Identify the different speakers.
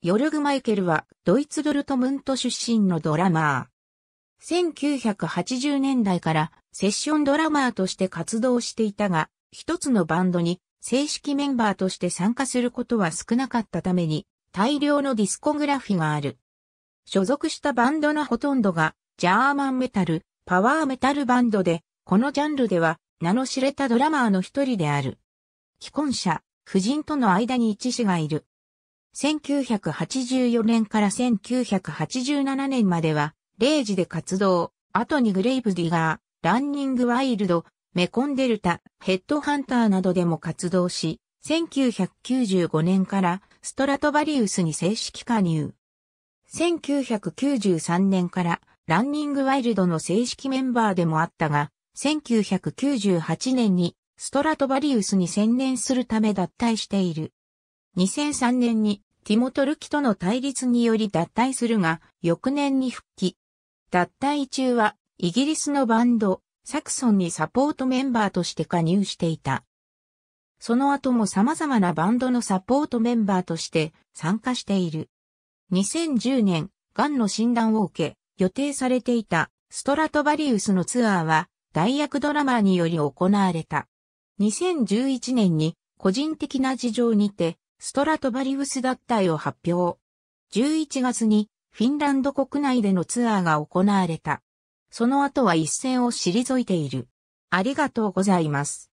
Speaker 1: ヨルグ・マイケルはドイツドルトムント出身のドラマー。
Speaker 2: 1980年代からセッションドラマーとして活動していたが、一つのバンドに正式メンバーとして参加することは少なかったために大量のディスコグラフィがある。所属したバンドのほとんどがジャーマンメタル、パワーメタルバンドで、このジャンルでは名の知れたドラマーの一人である。既婚者、夫人との間に一子がいる。1984年から1987年までは、0時で活動、後にグレイブディガー、ランニングワイルド、メコンデルタ、ヘッドハンターなどでも活動し、1995年からストラトバリウスに正式加入。1993年からランニングワイルドの正式メンバーでもあったが、1998年にストラトバリウスに専念するため脱退している。2003年にティモトルキとの対立により脱退するが、翌年に復帰。脱退中は、イギリスのバンド、サクソンにサポートメンバーとして加入していた。その後も様々なバンドのサポートメンバーとして参加している。2010年、癌の診断を受け、予定されていたストラトバリウスのツアーは、代役ドラマーにより行われた。2011年に個人的な事情にてストラトバリウス脱退を発表。11月にフィンランド国内でのツアーが行われた。そ
Speaker 1: の後は一線を退いている。ありがとうございます。